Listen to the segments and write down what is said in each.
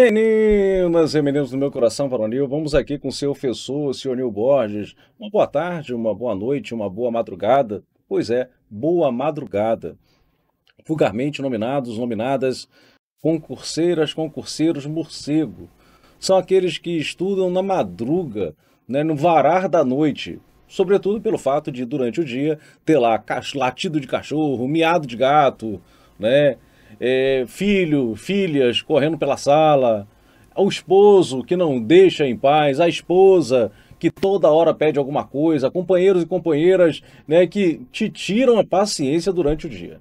Meninas e meninos do meu coração, Varonil, vamos aqui com o seu professor, o senhor Nil Borges. Uma boa tarde, uma boa noite, uma boa madrugada. Pois é, boa madrugada. Vulgarmente nominados, nominadas, concurseiras, concurseiros, morcego. São aqueles que estudam na madruga, né, no varar da noite, sobretudo pelo fato de, durante o dia, ter lá latido de cachorro, miado de gato, né, é, filho, filhas correndo pela sala, o esposo que não deixa em paz, a esposa que toda hora pede alguma coisa, companheiros e companheiras né, que te tiram a paciência durante o dia.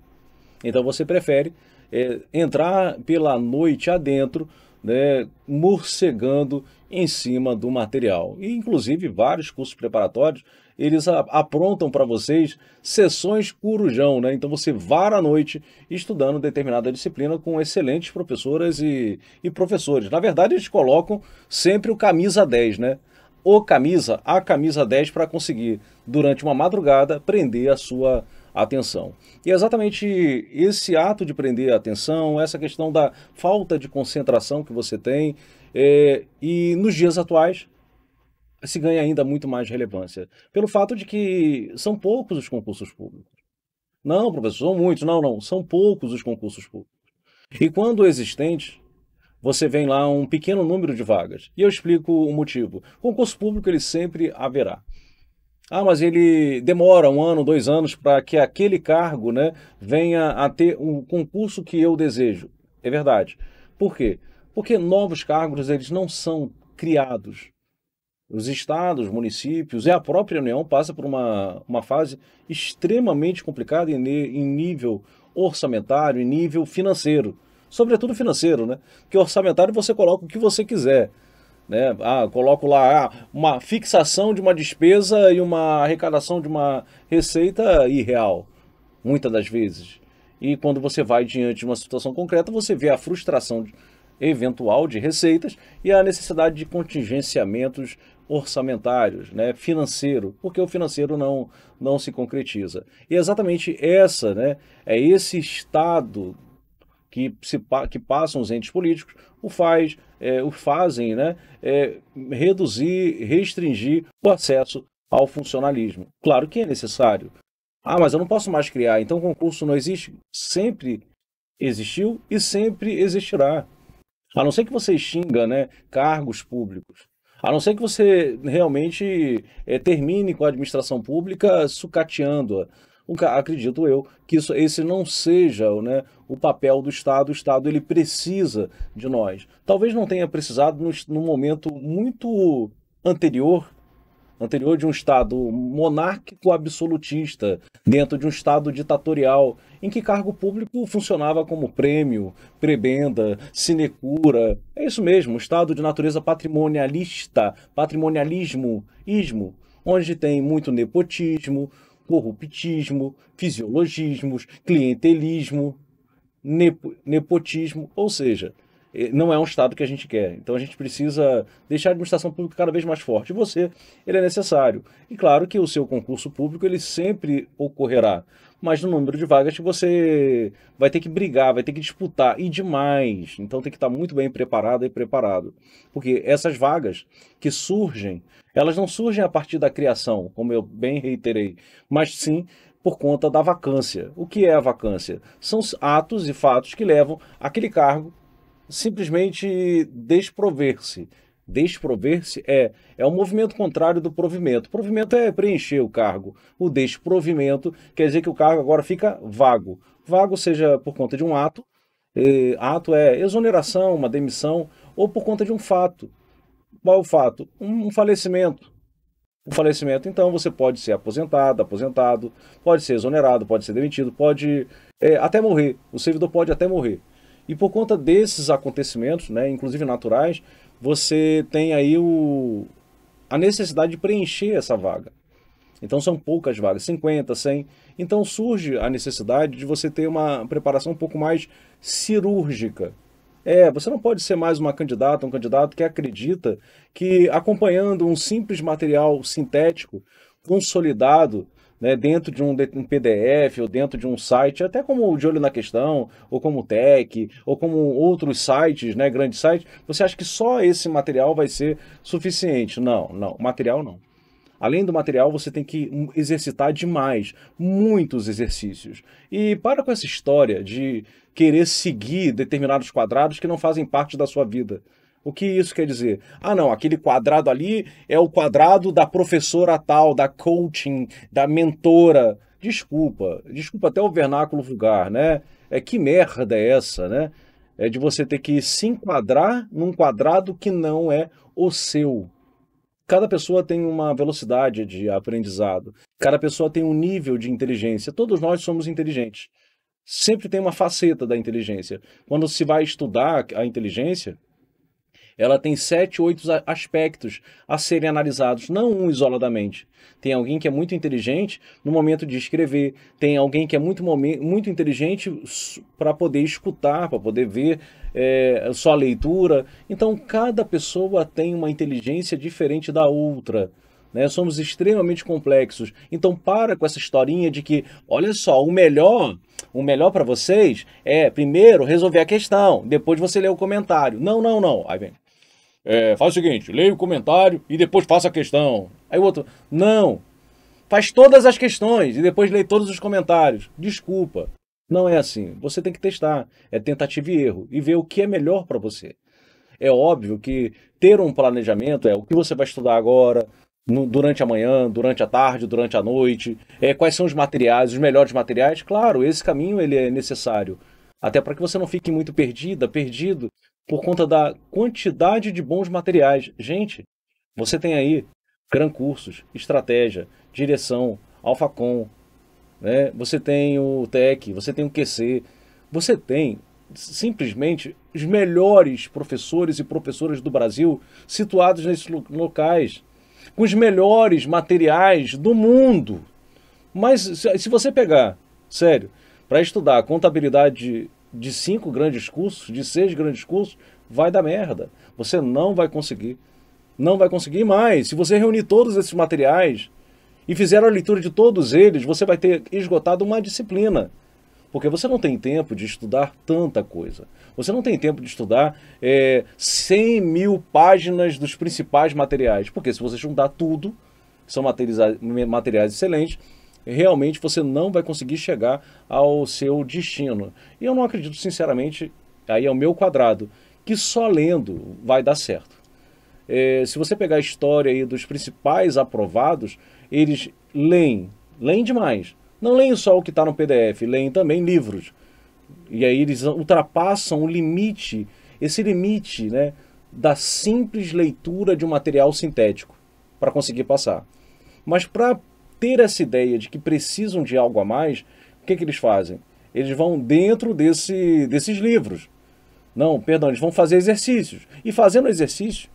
Então você prefere é, entrar pela noite adentro, né, morcegando em cima do material. E inclusive vários cursos preparatórios eles aprontam para vocês sessões corujão, né? Então você vara a noite estudando determinada disciplina com excelentes professoras e, e professores. Na verdade, eles colocam sempre o camisa 10, né? O camisa, a camisa 10 para conseguir, durante uma madrugada, prender a sua atenção. E é exatamente esse ato de prender a atenção, essa questão da falta de concentração que você tem, é, e nos dias atuais, se ganha ainda muito mais relevância. Pelo fato de que são poucos os concursos públicos. Não, professor, são muitos. Não, não. São poucos os concursos públicos. E quando existentes, você vem lá um pequeno número de vagas. E eu explico o motivo. concurso público ele sempre haverá. Ah, mas ele demora um ano, dois anos para que aquele cargo né, venha a ter o um concurso que eu desejo. É verdade. Por quê? Porque novos cargos eles não são criados os estados, municípios e a própria União passa por uma, uma fase extremamente complicada em, em nível orçamentário, em nível financeiro. Sobretudo financeiro, né? Porque orçamentário você coloca o que você quiser. Né? Ah, coloco lá ah, uma fixação de uma despesa e uma arrecadação de uma receita irreal, muitas das vezes. E quando você vai diante de uma situação concreta, você vê a frustração eventual de receitas e a necessidade de contingenciamentos orçamentários, né, financeiro, porque o financeiro não, não se concretiza. E é exatamente essa, né, é esse estado que, se, que passam os entes políticos, o faz, é, o fazem né, é, reduzir, restringir o acesso ao funcionalismo. Claro que é necessário. Ah, mas eu não posso mais criar, então concurso não existe. Sempre existiu e sempre existirá. A não ser que você extinga né, cargos públicos. A não ser que você realmente é, termine com a administração pública sucateando-a. Acredito eu que isso, esse não seja né, o papel do Estado. O Estado ele precisa de nós. Talvez não tenha precisado num momento muito anterior anterior de um Estado monárquico absolutista, dentro de um Estado ditatorial, em que cargo público funcionava como prêmio, prebenda, sinecura. É isso mesmo, um Estado de natureza patrimonialista, patrimonialismo, ismo, onde tem muito nepotismo, corruptismo, fisiologismos, clientelismo, nepo, nepotismo, ou seja, não é um Estado que a gente quer. Então a gente precisa deixar a administração pública cada vez mais forte. E você, ele é necessário. E claro que o seu concurso público, ele sempre ocorrerá. Mas no número de vagas que você vai ter que brigar, vai ter que disputar, e demais. Então tem que estar muito bem preparado e preparado. Porque essas vagas que surgem, elas não surgem a partir da criação, como eu bem reiterei, mas sim por conta da vacância. O que é a vacância? São atos e fatos que levam aquele cargo simplesmente desprover-se. Desprover-se é, é o movimento contrário do provimento. O provimento é preencher o cargo. O desprovimento quer dizer que o cargo agora fica vago. Vago seja por conta de um ato, eh, ato é exoneração, uma demissão, ou por conta de um fato. Qual é o fato? Um, um falecimento. O um falecimento, então, você pode ser aposentado, aposentado, pode ser exonerado, pode ser demitido, pode eh, até morrer. O servidor pode até morrer. E por conta desses acontecimentos, né, inclusive naturais, você tem aí o, a necessidade de preencher essa vaga. Então são poucas vagas, 50, 100. Então surge a necessidade de você ter uma preparação um pouco mais cirúrgica. É, você não pode ser mais uma candidata, um candidato que acredita que acompanhando um simples material sintético, consolidado, né, dentro de um, um, PDF ou dentro de um site, até como o De Olho na Questão, ou como o Tech, ou como outros sites, né, grandes sites, você acha que só esse material vai ser suficiente? Não, não, material não. Além do material, você tem que exercitar demais, muitos exercícios. E para com essa história de querer seguir determinados quadrados que não fazem parte da sua vida. O que isso quer dizer? Ah, não, aquele quadrado ali é o quadrado da professora tal, da coaching, da mentora. Desculpa, desculpa até o vernáculo vulgar, né? É que merda é essa, né? É de você ter que se enquadrar num quadrado que não é o seu. Cada pessoa tem uma velocidade de aprendizado. Cada pessoa tem um nível de inteligência. Todos nós somos inteligentes. Sempre tem uma faceta da inteligência. Quando se vai estudar a inteligência, ela tem sete, oito aspectos a serem analisados, não um isoladamente. Tem alguém que é muito inteligente no momento de escrever, tem alguém que é muito, muito inteligente para poder escutar, para poder ver é, leitura. Então, cada pessoa tem uma inteligência diferente da outra. Né? Somos extremamente complexos. Então para com essa historinha de que, olha só, o melhor, o melhor para vocês é primeiro resolver a questão, depois você lê o comentário. Não, não, não. Aí vem, é, faz o seguinte, leia o comentário e depois faça a questão. Aí o outro, não, faz todas as questões e depois leia todos os comentários. Desculpa, não é assim. Você tem que testar, é tentativa e erro e ver o que é melhor para você. É óbvio que ter um planejamento é o que você vai estudar agora, no, durante a manhã, durante a tarde, durante a noite, é, quais são os materiais, os melhores materiais. Claro, esse caminho ele é necessário, até para que você não fique muito perdida, perdido por conta da quantidade de bons materiais. Gente, você tem aí Gran Cursos, Estratégia, Direção, Alfacom, né? você tem o TEC, você tem o QC, você tem simplesmente os melhores professores e professoras do Brasil situados nesses locais, com os melhores materiais do mundo. Mas se você pegar, sério, para estudar contabilidade de cinco grandes cursos, de seis grandes cursos, vai dar merda. Você não vai conseguir. Não vai conseguir mais. Se você reunir todos esses materiais e fizer a leitura de todos eles, você vai ter esgotado uma disciplina. Porque você não tem tempo de estudar tanta coisa. Você não tem tempo de estudar é, 100 mil páginas dos principais materiais. Porque se você juntar tudo, são materiais, materiais excelentes, realmente você não vai conseguir chegar ao seu destino. E eu não acredito, sinceramente, aí é o meu quadrado, que só lendo vai dar certo. É, se você pegar a história aí dos principais aprovados, eles leem, leem demais. Não leem só o que está no PDF, leem também livros. E aí eles ultrapassam o limite, esse limite né, da simples leitura de um material sintético para conseguir passar. Mas para ter essa ideia de que precisam de algo a mais, o que, que eles fazem? Eles vão dentro desse, desses livros. Não, perdão, eles vão fazer exercícios. E fazendo exercício,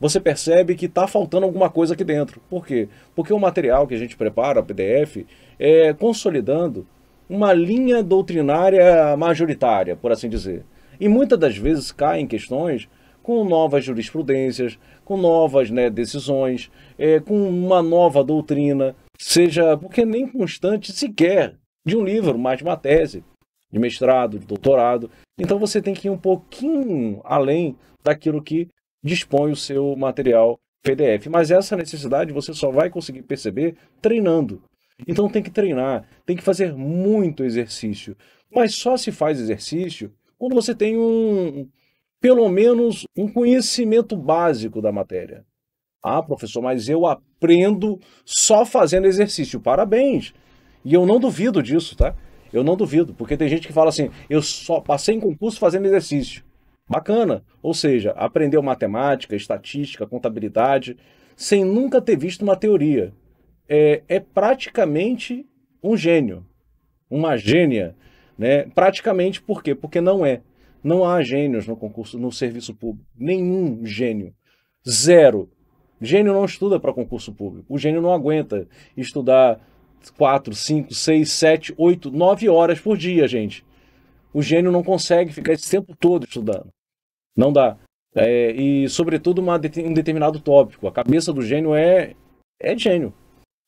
você percebe que está faltando alguma coisa aqui dentro. Por quê? Porque o material que a gente prepara, o PDF, é consolidando uma linha doutrinária majoritária, por assim dizer. E muitas das vezes cai em questões com novas jurisprudências, com novas né, decisões, é, com uma nova doutrina, seja porque nem constante sequer de um livro, mais de uma tese, de mestrado, de doutorado. Então você tem que ir um pouquinho além daquilo que dispõe o seu material PDF. Mas essa necessidade você só vai conseguir perceber treinando. Então tem que treinar, tem que fazer muito exercício. Mas só se faz exercício quando você tem um, pelo menos, um conhecimento básico da matéria. Ah, professor, mas eu aprendo só fazendo exercício. Parabéns! E eu não duvido disso, tá? Eu não duvido, porque tem gente que fala assim: eu só passei em concurso fazendo exercício. Bacana! Ou seja, aprendeu matemática, estatística, contabilidade, sem nunca ter visto uma teoria. É, é praticamente um gênio, uma gênia. Né? Praticamente por quê? Porque não é. Não há gênios no concurso, no serviço público. Nenhum gênio. Zero. Gênio não estuda para concurso público. O gênio não aguenta estudar 4, 5, 6, 7, 8, 9 horas por dia, gente. O gênio não consegue ficar esse tempo todo estudando. Não dá. É, e, sobretudo, uma, um determinado tópico. A cabeça do gênio é, é gênio.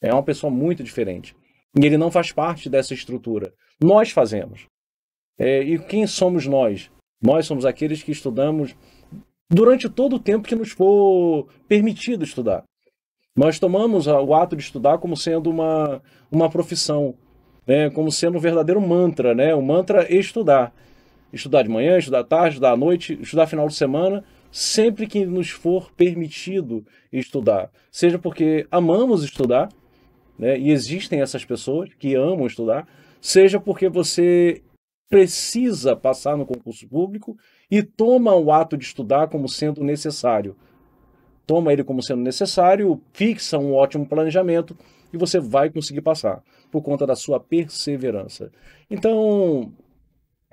É uma pessoa muito diferente. E ele não faz parte dessa estrutura. Nós fazemos. É, e quem somos nós? Nós somos aqueles que estudamos durante todo o tempo que nos for permitido estudar. Nós tomamos o ato de estudar como sendo uma, uma profissão, né? como sendo um verdadeiro mantra, né? O mantra é estudar. Estudar de manhã, estudar à tarde, estudar à noite, estudar final de semana, sempre que nos for permitido estudar. Seja porque amamos estudar, né? e existem essas pessoas que amam estudar, seja porque você precisa passar no concurso público e toma o ato de estudar como sendo necessário. Toma ele como sendo necessário, fixa um ótimo planejamento e você vai conseguir passar por conta da sua perseverança. Então,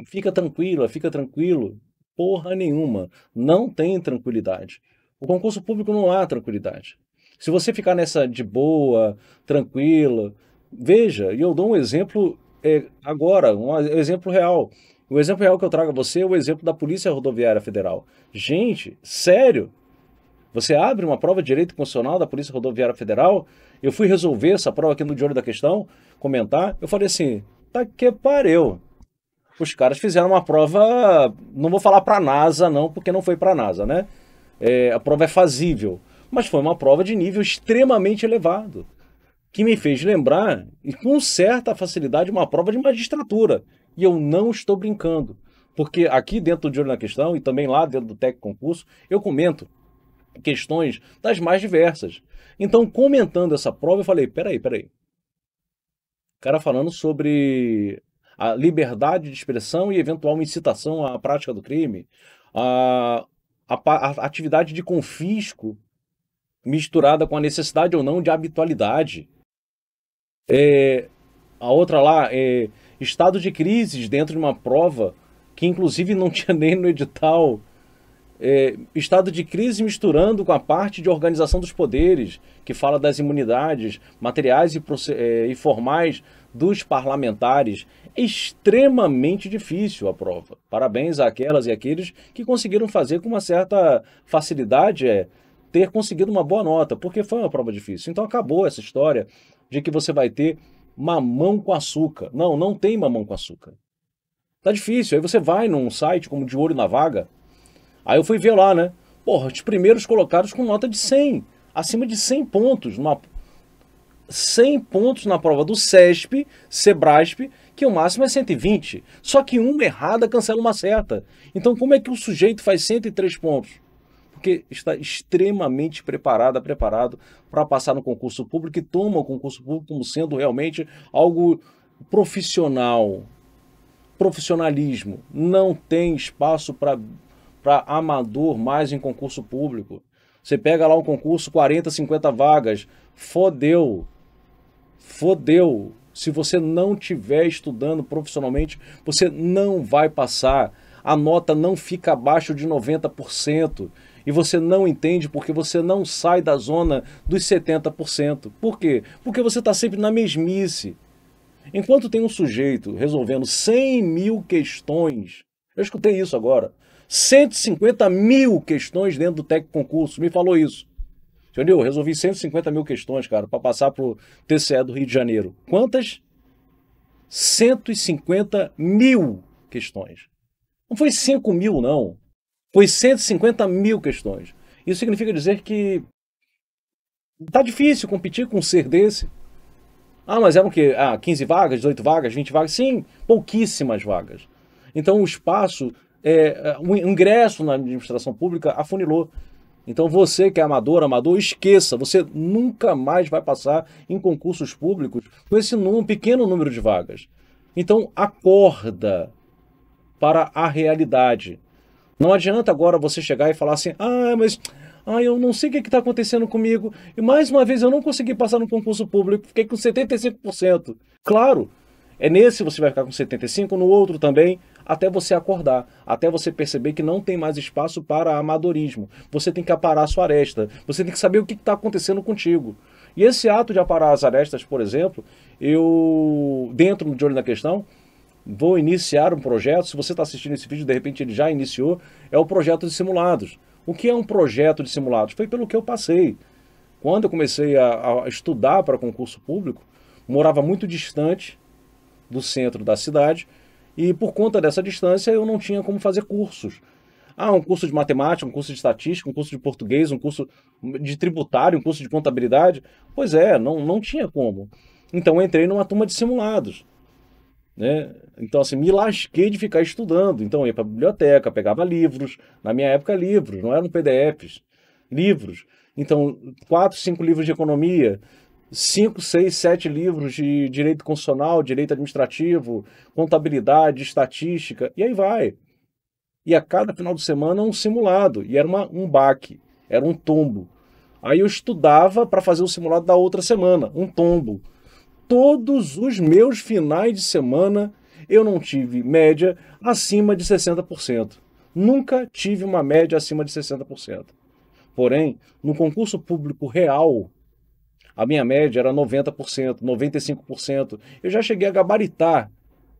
fica tranquila, fica tranquilo, porra nenhuma, não tem tranquilidade. O concurso público não há tranquilidade. Se você ficar nessa de boa, tranquila, veja, e eu dou um exemplo é, agora, um exemplo real. O exemplo real que eu trago a você é o exemplo da Polícia Rodoviária Federal. Gente, sério? Você abre uma prova de direito constitucional da Polícia Rodoviária Federal? Eu fui resolver essa prova aqui no Diário da Questão, comentar. Eu falei assim, tá que pariu. Os caras fizeram uma prova, não vou falar para NASA não, porque não foi para NASA, né? É, a prova é fazível, mas foi uma prova de nível extremamente elevado, que me fez lembrar, e com certa facilidade, uma prova de magistratura, e eu não estou brincando. Porque aqui dentro do Diário na Questão e também lá dentro do Tec Concurso, eu comento questões das mais diversas. Então, comentando essa prova, eu falei: peraí, peraí. O cara falando sobre a liberdade de expressão e eventual incitação à prática do crime, a, a, a atividade de confisco misturada com a necessidade ou não de habitualidade. É, a outra lá é estado de crises dentro de uma prova que inclusive não tinha nem no edital. É, estado de crise misturando com a parte de organização dos poderes, que fala das imunidades materiais e, é, e formais dos parlamentares. É extremamente difícil a prova. Parabéns àquelas e àqueles que conseguiram fazer com uma certa facilidade é, ter conseguido uma boa nota, porque foi uma prova difícil. Então acabou essa história de que você vai ter mamão com açúcar. Não, não tem mamão com açúcar. Tá difícil. Aí você vai num site como De Olho na Vaga. Aí eu fui ver lá, né? Porra, os primeiros colocados com nota de 100. Acima de 100 pontos. Numa... 100 pontos na prova do SESP, SEBRASP, que o máximo é 120. Só que uma errada cancela uma certa. Então como é que o sujeito faz 103 pontos? porque está extremamente preparada, preparado para passar no concurso público e toma o concurso público como sendo realmente algo profissional. Profissionalismo. Não tem espaço para amador mais em concurso público. Você pega lá um concurso, 40, 50 vagas. Fodeu. Fodeu. Se você não tiver estudando profissionalmente, você não vai passar. A nota não fica abaixo de 90%. E você não entende porque você não sai da zona dos 70%. Por quê? Porque você está sempre na mesmice. Enquanto tem um sujeito resolvendo 100 mil questões, eu escutei isso agora, 150 mil questões dentro do Tec Concurso, me falou isso. Entendeu? resolvi 150 mil questões, cara, para passar para o TCE do Rio de Janeiro. Quantas? 150 mil questões. Não foi 5 mil, não. Foi 150 mil questões. Isso significa dizer que tá difícil competir com um ser desse. Ah, mas eram é o quê? Ah, 15 vagas, 18 vagas, 20 vagas? Sim, pouquíssimas vagas. Então o espaço, é, é, o ingresso na administração pública afunilou. Então você que é amador, amador, esqueça, você nunca mais vai passar em concursos públicos com esse num, pequeno número de vagas. Então acorda para a realidade. Não adianta agora você chegar e falar assim, ah, mas ah, eu não sei o que é está acontecendo comigo. E mais uma vez eu não consegui passar no concurso público, fiquei com 75%. Claro, é nesse você vai ficar com 75%, no outro também, até você acordar, até você perceber que não tem mais espaço para amadorismo. Você tem que aparar sua aresta, você tem que saber o que está acontecendo contigo. E esse ato de aparar as arestas, por exemplo, eu, dentro de olho na questão, vou iniciar um projeto. Se você está assistindo esse vídeo, de repente ele já iniciou, é o projeto de simulados. O que é um projeto de simulados? Foi pelo que eu passei. Quando eu comecei a, a estudar para concurso público, morava muito distante do centro da cidade e por conta dessa distância eu não tinha como fazer cursos. Ah, um curso de matemática, um curso de estatística, um curso de português, um curso de tributário, um curso de contabilidade. Pois é, não, não tinha como. Então eu entrei numa turma de simulados. Né? Então, assim, me lasquei de ficar estudando. Então, ia para a biblioteca, pegava livros. Na minha época, livros, não eram PDFs, livros. Então, quatro, cinco livros de economia, cinco, seis, sete livros de direito constitucional, direito administrativo, contabilidade, estatística, e aí vai. E a cada final de semana um simulado, e era uma, um baque, era um tombo. Aí eu estudava para fazer o simulado da outra semana, um tombo todos os meus finais de semana eu não tive média acima de 60%. Nunca tive uma média acima de 60%. Porém, no concurso público real, a minha média era 90%, 95%. Eu já cheguei a gabaritar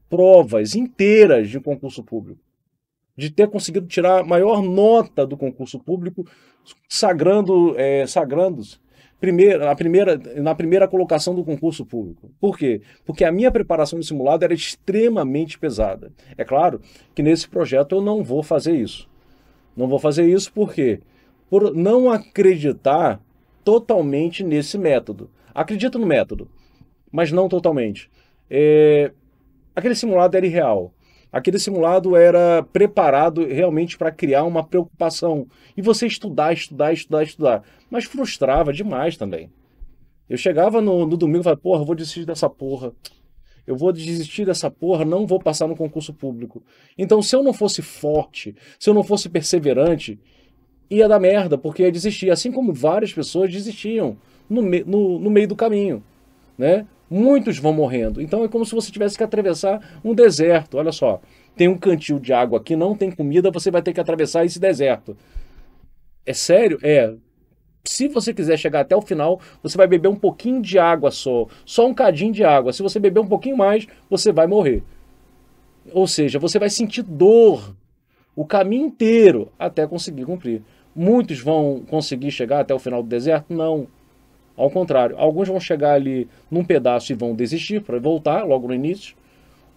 provas inteiras de um concurso público. De ter conseguido tirar a maior nota do concurso público, sagrando, é, sagrando-se primeira, na, primeira, na primeira colocação do concurso público. Por quê? Porque a minha preparação de simulado era extremamente pesada. É claro que nesse projeto eu não vou fazer isso. Não vou fazer isso por quê? Por não acreditar totalmente nesse método. Acredito no método, mas não totalmente. É... Aquele simulado era é irreal. Aquele simulado era preparado realmente para criar uma preocupação e você estudar, estudar, estudar, estudar. Mas frustrava demais também. Eu chegava no, no domingo e falava, porra, vou desistir dessa porra. Eu vou desistir dessa porra, não vou passar no concurso público. Então, se eu não fosse forte, se eu não fosse perseverante, ia dar merda, porque ia desistir. Assim como várias pessoas desistiam no, me, no, no meio do caminho né? Muitos vão morrendo. Então é como se você tivesse que atravessar um deserto. Olha só, tem um cantil de água aqui, não tem comida, você vai ter que atravessar esse deserto. É sério? É. Se você quiser chegar até o final, você vai beber um pouquinho de água só, só um cadinho de água. Se você beber um pouquinho mais, você vai morrer. Ou seja, você vai sentir dor o caminho inteiro até conseguir cumprir. Muitos vão conseguir chegar até o final do deserto? Não. Ao contrário, alguns vão chegar ali num pedaço e vão desistir para voltar logo no início,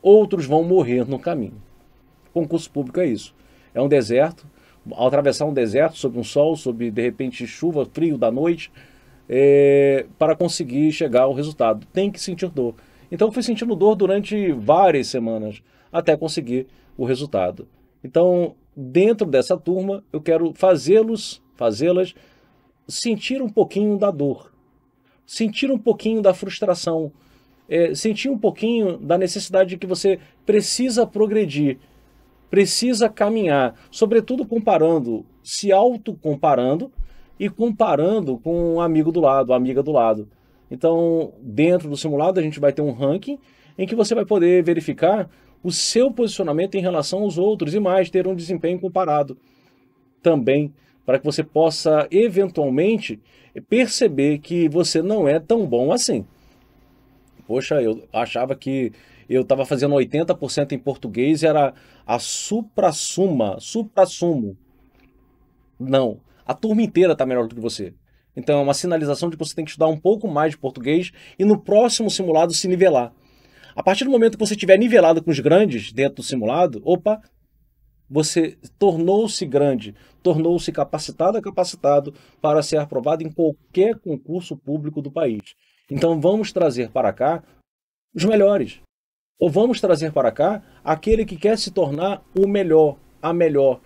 outros vão morrer no caminho. concurso público é isso. É um deserto, ao atravessar um deserto sob um sol, sob de repente chuva, frio da noite, é, para conseguir chegar ao resultado. Tem que sentir dor. Então eu fui sentindo dor durante várias semanas até conseguir o resultado. Então, dentro dessa turma, eu quero fazê-los, fazê-las sentir um pouquinho da dor, sentir um pouquinho da frustração, é, sentir um pouquinho da necessidade de que você precisa progredir, precisa caminhar, sobretudo comparando, se auto-comparando e comparando com um amigo do lado, amiga do lado. Então, dentro do simulado, a gente vai ter um ranking em que você vai poder verificar o seu posicionamento em relação aos outros e mais ter um desempenho comparado também para que você possa eventualmente perceber que você não é tão bom assim. Poxa, eu achava que eu estava fazendo 80% em português e era a supra-suma, supra-sumo. Não, a turma inteira está melhor do que você. Então é uma sinalização de que você tem que estudar um pouco mais de português e no próximo simulado se nivelar. A partir do momento que você estiver nivelado com os grandes dentro do simulado, opa, você tornou-se grande, tornou-se capacitada, capacitado para ser aprovado em qualquer concurso público do país. Então vamos trazer para cá os melhores. Ou vamos trazer para cá aquele que quer se tornar o melhor, a melhor,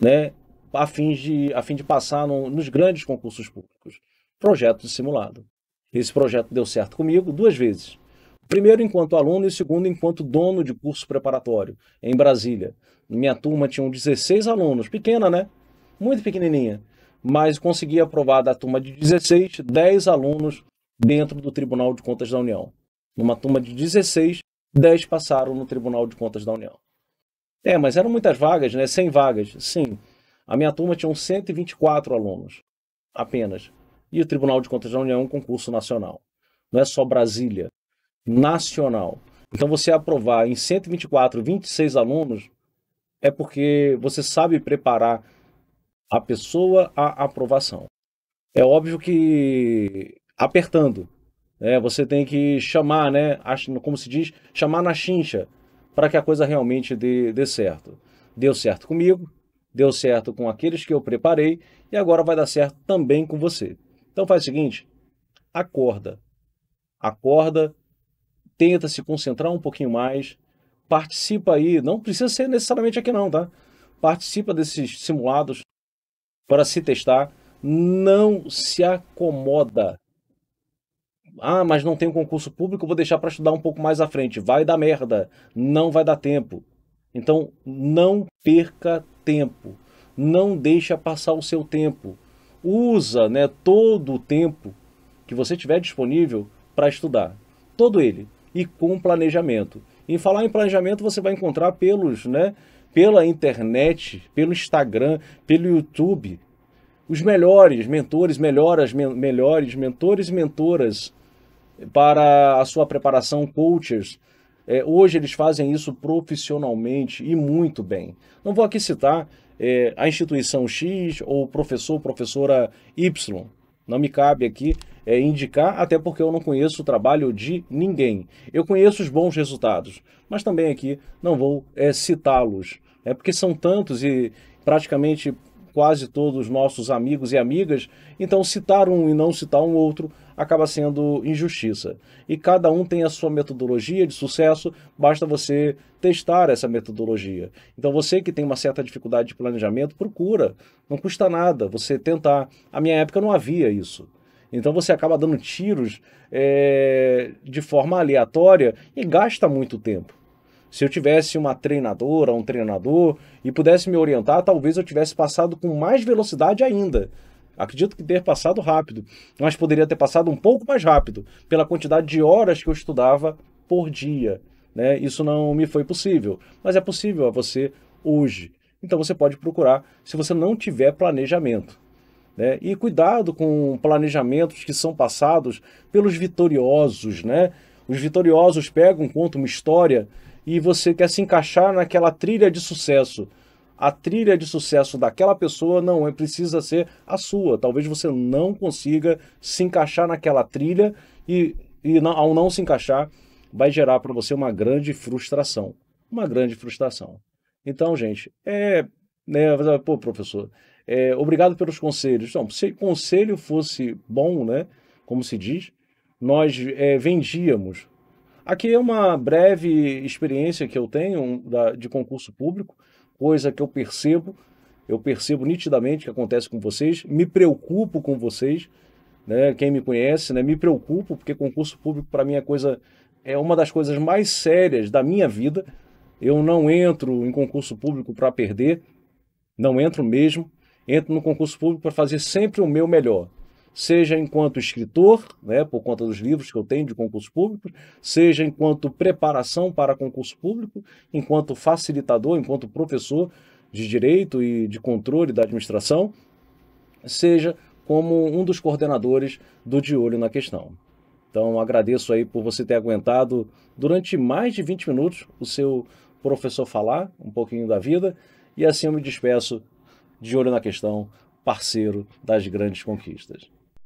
né? a, fim de, a fim de passar no, nos grandes concursos públicos. Projeto simulado. Esse projeto deu certo comigo duas vezes. Primeiro, enquanto aluno, e segundo, enquanto dono de curso preparatório, em Brasília. Minha turma tinha 16 alunos, pequena, né? Muito pequenininha. Mas consegui aprovar da turma de 16, 10 alunos dentro do Tribunal de Contas da União. Numa turma de 16, 10 passaram no Tribunal de Contas da União. É, mas eram muitas vagas, né? 100 vagas. Sim. A minha turma tinha 124 alunos, apenas. E o Tribunal de Contas da União é um concurso nacional. Não é só Brasília nacional. Então, você aprovar em 124, 26 alunos é porque você sabe preparar a pessoa à aprovação. É óbvio que apertando, né, você tem que chamar, né, como se diz, chamar na chincha para que a coisa realmente dê, dê certo. Deu certo comigo, deu certo com aqueles que eu preparei e agora vai dar certo também com você. Então faz o seguinte, acorda. Acorda tenta se concentrar um pouquinho mais, participa aí, não precisa ser necessariamente aqui não, tá? Participa desses simulados para se testar, não se acomoda. Ah, mas não tem um concurso público, vou deixar para estudar um pouco mais à frente. Vai dar merda, não vai dar tempo. Então, não perca tempo. Não deixa passar o seu tempo. Usa, né, todo o tempo que você tiver disponível para estudar. Todo ele e com planejamento. Em falar em planejamento, você vai encontrar pelos, né, pela internet, pelo Instagram, pelo YouTube, os melhores mentores, melhoras, me melhores mentores e mentoras para a sua preparação, coaches. É, hoje eles fazem isso profissionalmente e muito bem. Não vou aqui citar é, a instituição X ou professor, professora Y, não me cabe aqui é, indicar, até porque eu não conheço o trabalho de ninguém. Eu conheço os bons resultados, mas também aqui não vou é, citá-los, é porque são tantos e praticamente quase todos nossos amigos e amigas, então citar um e não citar um outro acaba sendo injustiça. E cada um tem a sua metodologia de sucesso, basta você testar essa metodologia. Então você que tem uma certa dificuldade de planejamento, procura. Não custa nada você tentar. A minha época não havia isso. Então você acaba dando tiros é, de forma aleatória e gasta muito tempo. Se eu tivesse uma treinadora, um treinador e pudesse me orientar, talvez eu tivesse passado com mais velocidade ainda. Acredito que ter passado rápido, mas poderia ter passado um pouco mais rápido, pela quantidade de horas que eu estudava por dia. Né? Isso não me foi possível, mas é possível a você hoje. Então você pode procurar se você não tiver planejamento. Né? E cuidado com planejamentos que são passados pelos vitoriosos. Né? Os vitoriosos pegam, contam uma história e você quer se encaixar naquela trilha de sucesso a trilha de sucesso daquela pessoa não é precisa ser a sua. Talvez você não consiga se encaixar naquela trilha e, e não, ao não se encaixar, vai gerar para você uma grande frustração. Uma grande frustração. Então, gente, é. Né, pô, professor, é, obrigado pelos conselhos. Então, se conselho fosse bom, né, como se diz, nós é, vendíamos. Aqui é uma breve experiência que eu tenho da, de concurso público coisa que eu percebo, eu percebo nitidamente que acontece com vocês, me preocupo com vocês, né? Quem me conhece, né? Me preocupo porque concurso público para mim é coisa é uma das coisas mais sérias da minha vida. Eu não entro em concurso público para perder, não entro mesmo. Entro no concurso público para fazer sempre o meu melhor seja enquanto escritor, né, por conta dos livros que eu tenho de concurso público, seja enquanto preparação para concurso público, enquanto facilitador, enquanto professor de direito e de controle da administração, seja como um dos coordenadores do De Olho na Questão. Então agradeço aí por você ter aguentado durante mais de 20 minutos o seu professor falar um pouquinho da vida e assim eu me despeço de olho na questão, parceiro das grandes conquistas.